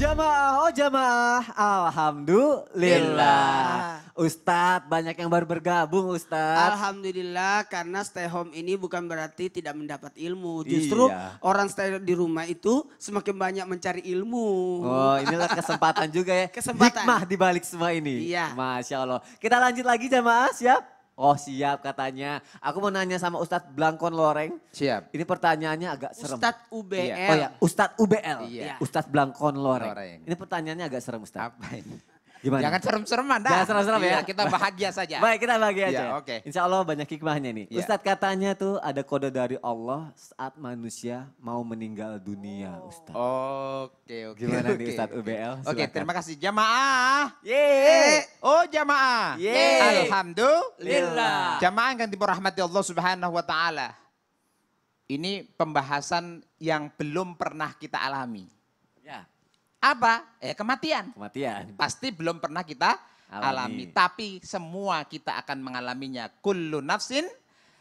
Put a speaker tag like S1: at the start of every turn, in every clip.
S1: Jamaah, oh jamaah, alhamdulillah. Ustadz, banyak yang baru bergabung Ustadz. Alhamdulillah karena stay home ini bukan berarti tidak mendapat ilmu. Justru iya. orang stay di rumah itu semakin banyak mencari ilmu. Oh inilah kesempatan juga ya. Kesempatan. Hikmah dibalik semua ini. Iya. Masya Allah. Kita lanjut lagi jamaah, siap? Oh siap katanya. Aku mau nanya sama Ustadz Blangkon Loreng. Siap. Ini pertanyaannya agak serem. Ustadz UBL. Iya. Oh ya, Ustadz UBL. Iya. Ustadz Blangkon Loreng. Loreng. Ini pertanyaannya agak serem Ustadz. Apa ini? Gimana? Jangan serem-sereman dah. Jangan serem-serem iya, ya. Kita bahagia saja. Baik, kita bahagia iya, aja. Ya, Oke. Okay. Insya Allah banyak hikmahnya nih. Ya. Ustadz katanya tuh ada kode dari Allah saat manusia mau meninggal dunia, Ustadz. Oke, oh, oke. Okay, Gimana okay. nih Ustadz UBL? Oke, okay, terima
S2: kasih. Jamaah. Ye. Eh, oh, jamaah. Ye. Alhamdulillah. Jamaah yang dibawa rahmati Allah Subhanahu wa taala. Ini pembahasan yang belum pernah kita alami apa? Eh, kematian. Kematian. Pasti belum pernah kita alami. alami. Tapi semua kita akan mengalaminya. Kullu nafsin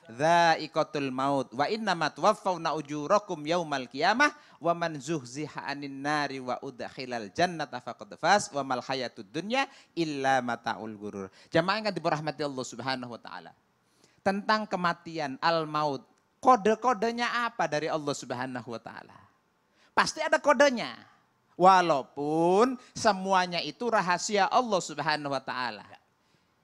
S2: dha'iqatul maut wa innama tuwaffawna ujurakum yaumal qiyamah wa man zuhziha 'anil nari wa udkhilal jannata faqad faz wa mal hayatud dunya illa mataul gurur. Jamaah yang dirahmati Allah Subhanahu wa taala. Tentang kematian al maut, kode-kodenya apa dari Allah Subhanahu wa taala? Pasti ada kodenya. Walaupun semuanya itu rahasia Allah Subhanahu wa taala.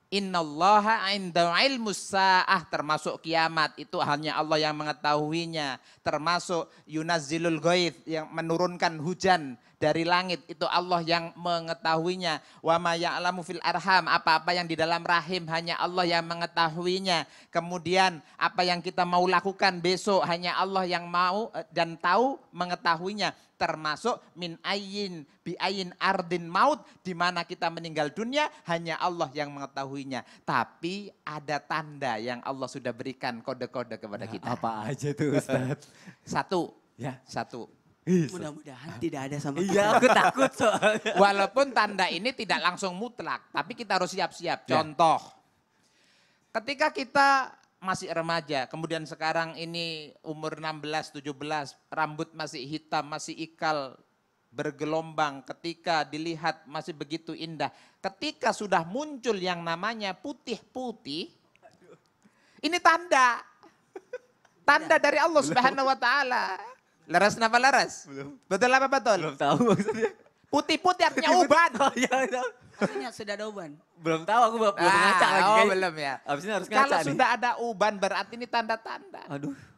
S2: Innallaha inda ilmu sa'ah termasuk kiamat itu hanya Allah yang mengetahuinya termasuk yunazilul ghaid yang menurunkan hujan dari langit. Itu Allah yang mengetahuinya. Wa ma fil arham, apa-apa yang di dalam rahim hanya Allah yang mengetahuinya. Kemudian apa yang kita mau lakukan besok hanya Allah yang mau eh, dan tahu mengetahuinya termasuk min ayin bi ayin ardin maut di mana kita meninggal dunia hanya Allah yang mengetahuinya tapi ada tanda yang Allah sudah berikan kode-kode kepada ya, kita apa aja tuh Ustaz
S1: satu ya satu Mudah-mudahan tidak ada sama Iya, Aku takut So. Walaupun
S2: tanda ini tidak langsung mutlak, tapi kita harus siap-siap. Iya. Contoh, ketika kita masih remaja, kemudian sekarang ini umur 16, 17, rambut masih hitam, masih ikal, bergelombang, ketika dilihat masih begitu indah. Ketika sudah muncul yang namanya putih-putih, ini tanda. Tanda iya. dari Allah Subhanahu wa taala laras kenapa laras Betul apa betul? Belum tahu maksudnya. Putih-putih artinya uban.
S1: oh iya, iya. Artinya sudah ada uban. Belum tahu aku belum, tahu ah, ngaca lagi. Oh, belum ya. Abis ini harus ngaca Kalau sudah ada uban berarti ini tanda-tanda. Aduh.